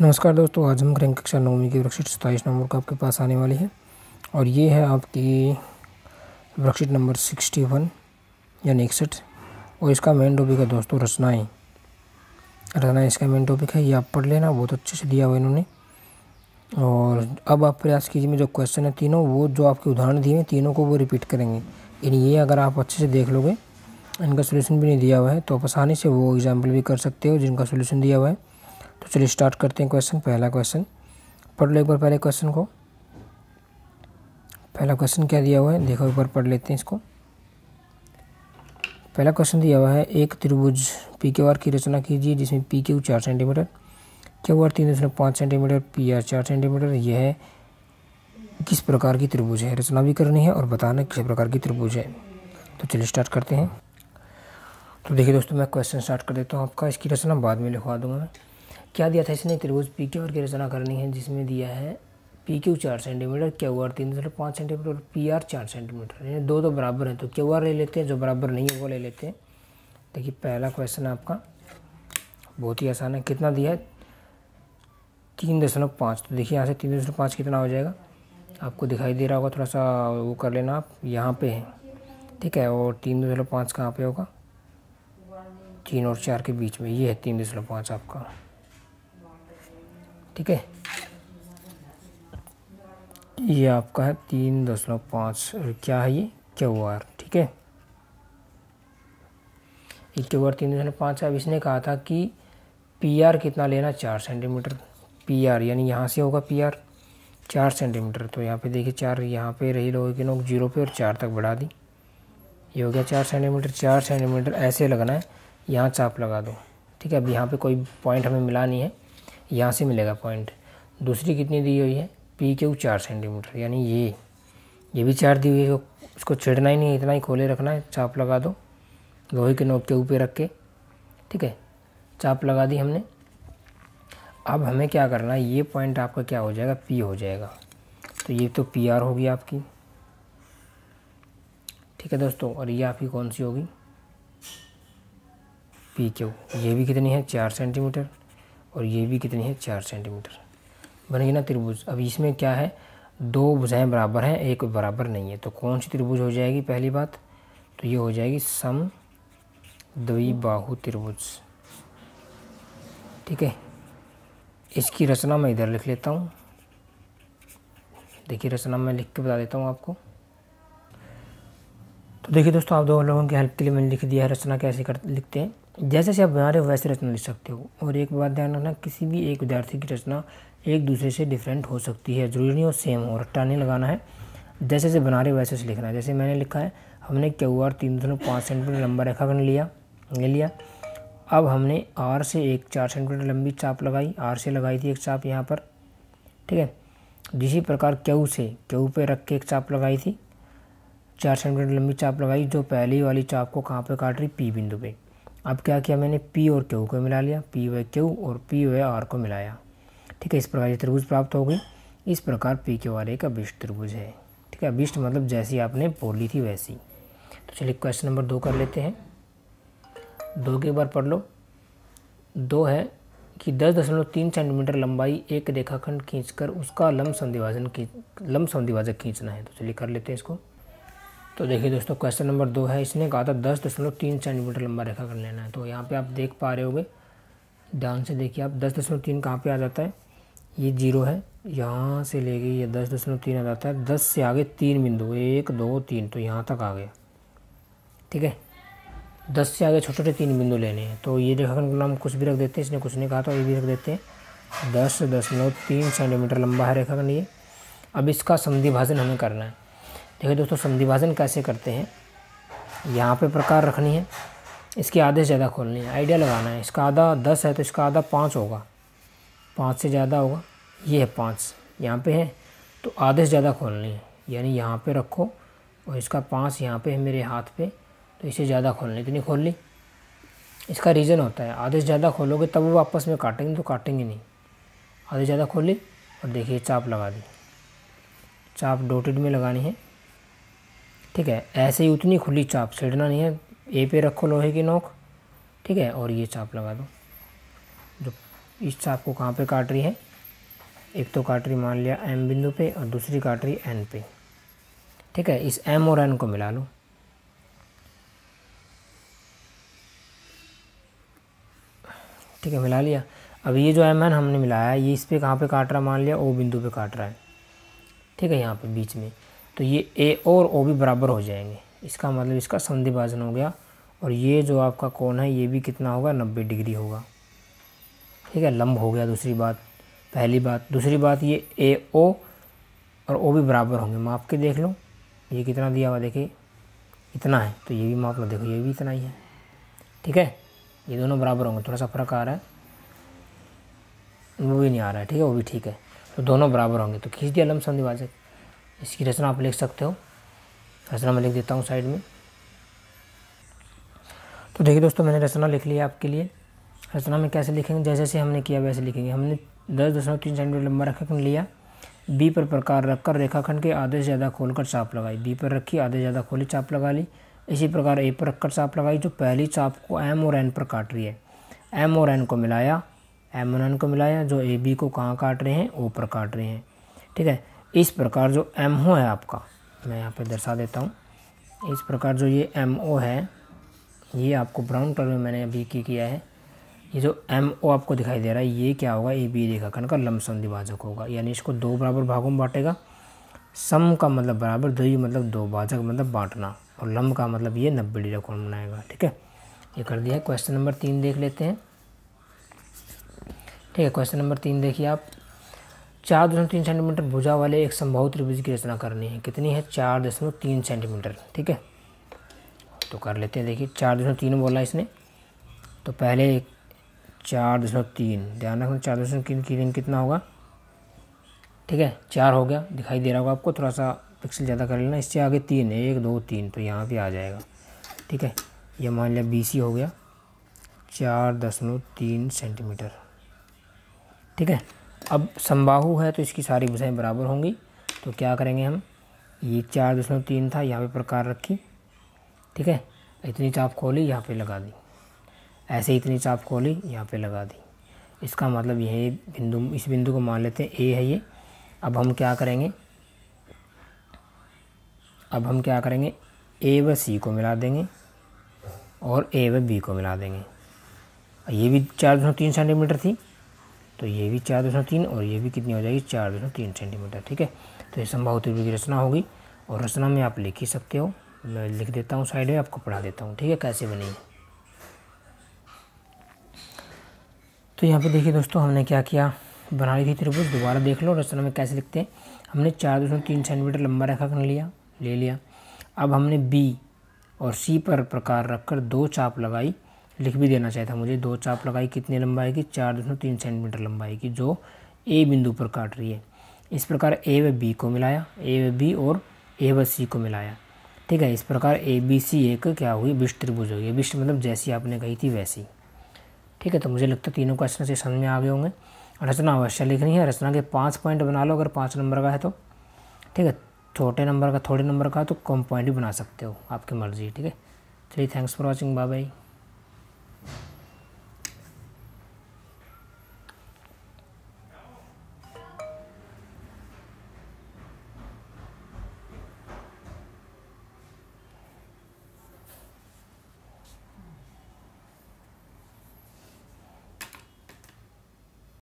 नमस्कार दोस्तों आज हम करेंगे कक्षा नौवीं की वृक्षित सताईस नंबर का आपके पास आने वाली है और ये है आपकी वृक्षित नंबर सिक्सटी वन यानी इकसठ और इसका मेन टॉपिक है दोस्तों रचनाएँ रचनाएँ इसका मेन टॉपिक है ये आप पढ़ लेना बहुत अच्छे से दिया हुआ इन्होंने और अब आप प्रयास कीजिए में जो क्वेश्चन है तीनों वो जो आपके उदाहरण दिए हैं तीनों को वो रिपीट करेंगे इन ये अगर आप अच्छे से देख लोगे इनका सोल्यूशन भी नहीं दिया हुआ है तो आप आसानी से वो एग्जाम्पल भी कर सकते हो जिनका सोल्यूशन दिया हुआ है तो चलिए स्टार्ट करते हैं क्वेश्चन पहला क्वेश्चन पढ़ लो एक बार पहले क्वेश्चन को पहला क्वेश्चन क्या दिया हुआ है देखो एक बार पढ़ लेते हैं इसको पहला क्वेश्चन दिया हुआ है एक त्रिभुज पी के आर की रचना कीजिए जिसमें पी के ऊ चार सेंटीमीटर क्यू आर तीन दशमलव पाँच सेंटीमीटर पी आर चार सेंटीमीटर यह है किस प्रकार की त्रिभुज है रचना भी करनी है और बताना किस प्रकार की त्रिभुज है तो चलिए स्टार्ट करते हैं तो देखिए दोस्तों मैं क्वेश्चन स्टार्ट कर देता हूँ आपका इसकी रचना बाद में लिखवा दूंगा मैं क्या दिया था इसने त्रिभुज पी क्यू आर की रचना करनी है जिसमें दिया है पी क्यू चार सेंटीमीटर क्यू आर तीन दशमलव पाँच सेंटीमीटर पी आर चार सेंटीमीटर यानी दो तो बराबर हैं तो क्यू आर ले लेते हैं जो बराबर नहीं है वो ले लेते हैं देखिए पहला क्वेश्चन आपका बहुत ही आसान है कितना दिया है तीन दशमलव पाँच तो देखिए यहाँ से तीन दशमलव पाँच कितना हो जाएगा आपको दिखाई दे रहा होगा थोड़ा सा वो कर लेना आप यहाँ पे हैं ठीक है और तीन दशमलव पाँच कहाँ पर होगा तीन और चार के बीच में ये है तीन दशमलव पाँच आपका ठीक है ये आपका है तीन दशमलव पाँच क्या है ये क्यू आर ठीक है ये क्यू आर तीन दशमलव पाँच अब इसने कहा था कि पी आर कितना लेना चार सेंटीमीटर पी आर यानी यहाँ से होगा पी आर चार सेंटीमीटर तो यहाँ पे देखिए चार यहाँ पे रही लोगों की नोक जीरो पे और चार तक बढ़ा दी ये हो गया चार सेंटीमीटर चार सेंटीमीटर ऐसे लगना है यहाँ चाप लगा दो ठीक है अब यहाँ पे कोई पॉइंट हमें मिला नहीं है यहाँ से मिलेगा पॉइंट दूसरी कितनी दी हुई है पी क्यू चार सेंटीमीटर यानी ये ये भी चार दी हुई है उसको छेड़ना ही नहीं इतना ही खोले रखना है चाप लगा दो लोहे के नोक के ऊपर रख के ठीक है चाप लगा दी हमने अब हमें क्या करना है ये पॉइंट आपका क्या हो जाएगा पी हो जाएगा तो ये तो पी आर होगी आपकी ठीक है दोस्तों और ये आपकी कौन सी होगी पी क्यू ये भी कितनी है चार सेंटीमीटर और ये भी कितनी है चार सेंटीमीटर बनेगी ना त्रिभुज अब इसमें क्या है दो भुजाएं बराबर हैं एक बराबर नहीं है तो कौन सी त्रिभुज हो जाएगी पहली बात तो ये हो जाएगी सम द्विबाहु त्रिभुज ठीक है इसकी रचना मैं इधर लिख लेता हूँ देखिए रचना मैं लिख के बता देता हूँ आपको तो देखिए दोस्तों आप दो लोगों की हेल्प के लिए मैंने लिख दिया है रचना कैसे कर लिखते हैं जैसे से आप बना रहे हो वैसे रचना लिख सकते हो और एक बात ध्यान रखना किसी भी एक विद्यार्थी की रचना एक दूसरे से डिफरेंट हो सकती है जरूरी नहीं हो सेम हो रट्टा नहीं लगाना है जैसे जैसे बना रहे हो वैसे से लिखना है जैसे मैंने लिखा है हमने क्यू आर तीन दशमलव पाँच सेंटीमीटर लंबा रेखा खंड लिया ले लिया अब हमने आर से एक चार सेंटीमीटर लंबी चाप लगाई आर से लगाई थी एक चाप यहाँ पर ठीक है जिसी प्रकार क्यू से क्यू पे रख के एक चाप लगाई थी चार सेंटीमीटर लंबी चाप लगाई जो पहली वाली चाप को कहाँ पे काट रही पी बिंदु पे अब क्या किया मैंने पी और Q को मिला लिया पी व क्यू और पी व आर को मिलाया ठीक है इस प्रकार ये त्रिभुज प्राप्त हो गई इस प्रकार पी क्यू आर ए का विष्ट त्रिभुज है ठीक है विष्ट मतलब जैसी आपने बोली थी वैसी तो चलिए क्वेश्चन नंबर दो कर लेते हैं दो के बार पढ़ लो दो है कि दस दशमलव तीन सेंटीमीटर लंबाई एक रेखाखंड खींचकर उसका लम्ब संधिवाजन खींच लम्ब संधिवाजक खींचना है तो चलिए कर लेते हैं इसको तो देखिए दोस्तों क्वेश्चन नंबर दो है इसने कहा था दस दशमलव तीन सेंटीमीटर लंबा रेखा कर लेना है तो यहाँ पे आप देख पा रहे होंगे ध्यान से देखिए आप दस दशमलव तीन कहाँ पर आ जाता है ये जीरो है यहाँ से ले गई ये दस दशमलव तीन आ जाता है दस से आगे तीन बिंदु एक दो तीन तो यहाँ तक आ गया ठीक है दस से आगे छोटे छोटे तीन बिंदु लेने हैं तो ये रेखाखंड का नाम कुछ भी रख देते हैं इसने कुछ नहीं कहा था ये भी रख देते हैं दस दशमलव तीन सेंटीमीटर लंबा है रेखाखंड ये अब इसका संधि भाजन हमें करना है देखिए दोस्तों संधिभाजन कैसे करते हैं यहाँ पे प्रकार रखनी है इसके आधे से ज़्यादा खोलनी है आइडिया लगाना है इसका आधा दस है तो इसका आधा पाँच होगा पाँच से ज़्यादा होगा ये है पाँच यहाँ पे है तो आधे से ज़्यादा खोलनी है यानी यहाँ पे रखो और इसका पाँच यहाँ पे है मेरे हाथ पे तो इसे ज़्यादा खोलनी इतनी खोल ली इसका रीज़न होता है आधे से ज़्यादा खोलोगे तब वो आपस में काटेंगे तो काटेंगे नहीं आधे ज़्यादा खोल ली और देखिए चाप लगा दी चाप डोटेड में लगानी है ठीक है ऐसे ही उतनी खुली चाप छेड़ना नहीं है ए पे रखो लोहे की नोक ठीक है और ये चाप लगा दो जो इस चाप को कहाँ पे काट रही है एक तो काट रही मान लिया एम बिंदु पे और दूसरी काट रही एन पे ठीक है इस एम और एन को मिला लो ठीक है मिला लिया अब ये जो एम एन हमने मिलाया ये इस पर कहाँ पे काट रहा है मान लिया ओ बिंदु पे काट रहा है ठीक है यहाँ पे बीच में तो ये ए और ओ भी बराबर हो जाएंगे इसका मतलब इसका संधिभाजन हो गया और ये जो आपका कोण है ये भी कितना होगा नब्बे डिग्री होगा ठीक है लंब हो गया दूसरी बात पहली बात दूसरी बात ये ए ओ और ओ भी बराबर होंगे माप के देख लो ये कितना दिया हुआ देखिए इतना है तो ये भी माप लो देखो ये भी इतना ही है ठीक है ये दोनों बराबर होंगे थोड़ा सा फ़र्क आ रहा है वो भी नहीं आ रहा है ठीक है वो भी ठीक है तो दोनों बराबर होंगे तो खींच दिया लम्ब भाजक इसकी रचना आप लिख सकते हो रचना मैं लिख देता हूँ साइड में तो देखिए दोस्तों मैंने रचना लिख लिया आपके लिए रचना में कैसे लिखेंगे जैसे जैसे हमने किया वैसे लिखेंगे हमने दस दशमलव तीन सेंटीमीटर लंबा रेखाखंड लिया बी पर प्रकार रखकर रेखाखंड के आधे से ज़्यादा खोलकर चाप लगाई बी पर रखी आधे ज़्यादा खोली चाप लगा ली इसी प्रकार ए पर रखकर चाप लगाई जो पहली चाप को एम और एन पर काट रही है एम और एन को मिलाया एम और एन को मिलाया जो ए बी को कहाँ काट रहे हैं ओ पर काट रहे हैं ठीक है इस प्रकार जो एम ओ है आपका मैं यहाँ पे दर्शा देता हूँ इस प्रकार जो ये एम ओ है ये आपको ब्राउन कलर में मैंने अभी की किया है ये जो एम ओ आपको दिखाई दे रहा है ये क्या होगा ए बी रेखाखंड का लमसम द्विभाजक होगा यानी इसको दो बराबर भागों में बांटेगा सम का मतलब बराबर द्वि मतलब दो भाजक मतलब बांटना और लम का मतलब ये नब्बे डिग्री कोण बनाएगा ठीक है ये कर दिया क्वेश्चन नंबर तीन देख लेते हैं ठीक है क्वेश्चन नंबर तीन देखिए आप चार दशमलव तीन सेंटीमीटर भुजा वाले एक संभव त्रिभुज की रचना करनी है कितनी है चार दशमलव तीन सेंटीमीटर ठीक है तो कर लेते हैं देखिए चार दशमलव तीन बोला इसने तो पहले चार दशमलव तीन ध्यान रखना चार दशमलव तीन की दिन कितना होगा ठीक है चार हो गया दिखाई दे रहा होगा आपको थोड़ा सा पिक्सल ज़्यादा कर लेना इससे आगे तीन है एक दो तीन तो यहाँ पे आ जाएगा ठीक है ये मान लिया बी सी हो गया चार दशमलव तीन सेंटीमीटर ठीक है अब समबाहु है तो इसकी सारी भुजाएं बराबर होंगी तो क्या करेंगे हम ये चार दशमलव तीन था यहाँ पे प्रकार रखी ठीक है इतनी चाप खोली यहाँ पे लगा दी ऐसे इतनी चाप खोली यहाँ पे लगा दी इसका मतलब यह बिंदु इस बिंदु को मान लेते हैं ए है ये अब हम क्या करेंगे अब हम क्या करेंगे ए व सी को मिला देंगे और ए व बी को मिला देंगे ये भी चार दशमलव तीन सेंटीमीटर थी तो ये भी चार दशमलव तीन और ये भी कितनी हो जाएगी चार दशमलव तीन सेंटीमीटर ठीक है तो ये संभव त्रिभुज की रचना होगी और रचना में आप लिख ही सकते हो मैं लिख देता हूँ साइड में आपको पढ़ा देता हूँ ठीक है कैसे बनेगी तो यहाँ पे देखिए दोस्तों हमने क्या किया बना ली थी त्रिभुज दोबारा देख लो रचना में कैसे लिखते हैं हमने चार दशमलव तीन सेंटीमीटर लंबा रेखा कर लिया ले लिया अब हमने बी और सी पर प्रकार रखकर दो चाप लगाई लिख भी देना चाहिए था मुझे दो चाप लगाई कितनी लंबाई की चार दशमलव तीन सेंटीमीटर लंबाई की जो ए बिंदु पर काट रही है इस प्रकार ए व बी को मिलाया ए व बी और ए व सी को मिलाया ठीक है इस प्रकार ए बी सी एक क्या हुई विष्ट त्रिभुज होगी विष्ट मतलब जैसी आपने कही थी वैसी ठीक है तो मुझे लगता है तीनों क्वेश्चन से समझ में आ गए होंगे रचना अवश्य लिखनी है रचना के पाँच पॉइंट बना लो अगर पाँच नंबर का है तो ठीक है छोटे नंबर का थोड़े नंबर का तो कम पॉइंट भी बना सकते हो आपकी मर्ज़ी ठीक है चलिए thanks for watching bye bye